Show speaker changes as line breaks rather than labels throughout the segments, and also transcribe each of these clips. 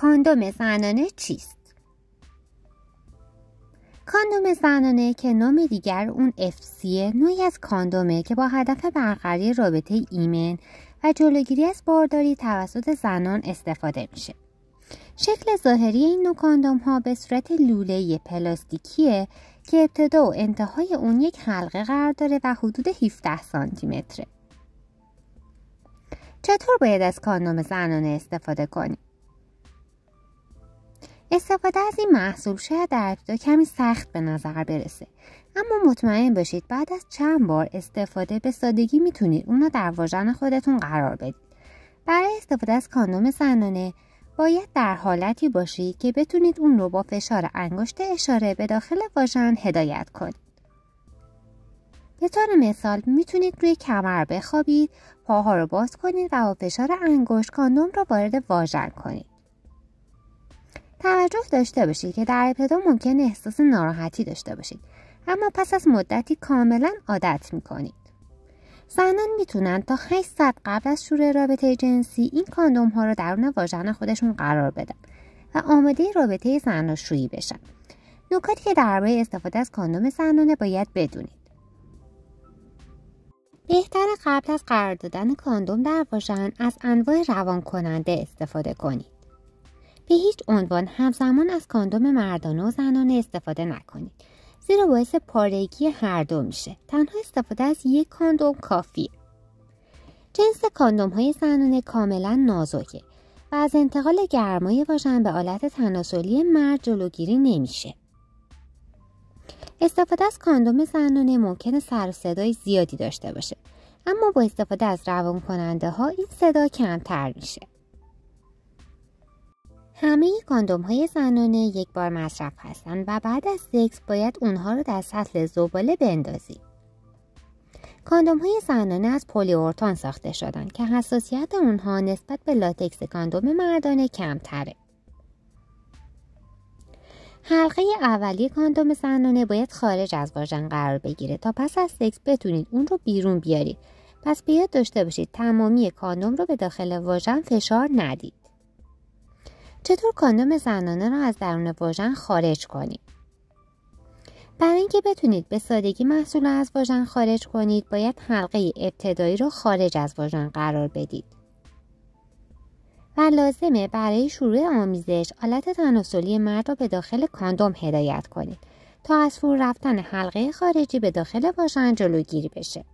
کاندوم زنانه چیست؟ کاندوم زنانه که نام دیگر اون افسیه نوعی از کاندومه که با هدف برقراری رابطه ایمن و جلوگیری از بارداری توسط زنان استفاده میشه. شکل ظاهری این نوع کاندوم ها به صورت لوله پلاستیکیه که ابتدا و انتهای اون یک حلقه قرار داره و حدود 17 سانتی متره. چطور باید از کاندوم زنانه استفاده کنیم؟ استفاده از این محصول شاید در ابتدا کمی سخت به نظر برسه اما مطمئن باشید بعد از چند بار استفاده به سادگی میتونید اون رو در واژن خودتون قرار بدید برای استفاده از کاندوم زنانه باید در حالتی باشید که بتونید اون رو با فشار انگشت اشاره به داخل واژن هدایت کنید به طور مثال میتونید روی کمر بخوابید پاها رو باز کنید و با فشار انگشت کاندوم رو وارد واژن کنید توجه داشته باشید که در ابتدا ممکن احساس ناراحتی داشته باشید اما پس از مدتی کاملا عادت میکنید زنان میتونن تا 8 ساعت قبل از شروع رابطه جنسی این کاندوم ها رو درون واژن خودشون قرار بدن و آماده رابطه زناشویی بشن نکاتی که درباره استفاده از کاندوم زنانه باید بدونید بهتر قبل از قرار دادن کاندوم در واژن از انواع روان کننده استفاده کنید به هیچ عنوان همزمان از کاندوم مردانه و زنانه استفاده نکنید زیرا باعث پارگی هر دو میشه تنها استفاده از یک کاندوم کافیه جنس کاندوم های زنانه کاملا نازکه و از انتقال گرمای واژن به آلت تناسلی مرد جلوگیری نمیشه استفاده از کاندوم زنانه ممکن سر صدای زیادی داشته باشه اما با استفاده از روان کننده ها این صدا کمتر میشه همه کاندوم های زنانه یک بار مصرف هستند و بعد از سکس باید اونها رو در سطل زباله بندازید. کاندوم های زنانه از پلی اورتان ساخته شدن که حساسیت اونها نسبت به لاتکس کاندوم مردانه کمتره. حلقه اولی کاندوم زنانه باید خارج از واژن قرار بگیره تا پس از سکس بتونید اون رو بیرون بیارید. پس بیاد داشته باشید تمامی کاندوم رو به داخل واژن فشار ندید. چطور کاندوم زنانه را از درون واژن خارج کنیم برای اینکه بتونید به سادگی محصول را از واژن خارج کنید باید حلقه ابتدایی را خارج از واژن قرار بدید و لازمه برای شروع آمیزش آلت تناسلی مرد را به داخل کاندوم هدایت کنید تا از فرو رفتن حلقه خارجی به داخل واژن جلوگیری بشه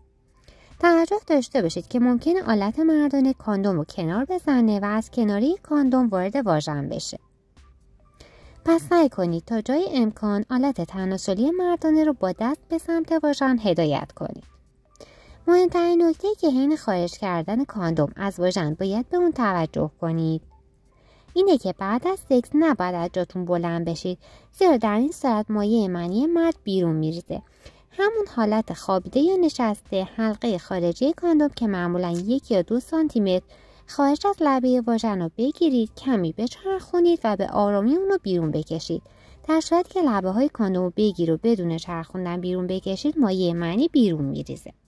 توجه داشته باشید که ممکنه آلت مردانه کاندوم رو کنار بزنه و از کناری کاندوم وارد واژن بشه. پس سعی کنید تا جای امکان آلت تناسلی مردانه رو با دست به سمت واژن هدایت کنید. مهمترین نکته که حین خارج کردن کاندوم از واژن باید به اون توجه کنید. اینه که بعد از سکس نباید از جاتون بلند بشید زیرا در این صورت مایه منی مرد بیرون میریزه همون حالت خوابیده یا نشسته حلقه خارجی کاندوم که معمولا یک یا دو سانتیمتر خارج از لبه واژن رو بگیرید کمی بچرخونید و به آرامی اون رو بیرون بکشید در صورتی که لبه های کاندوم بگیر و بدون چرخوندن بیرون بکشید مایه معنی بیرون میریزه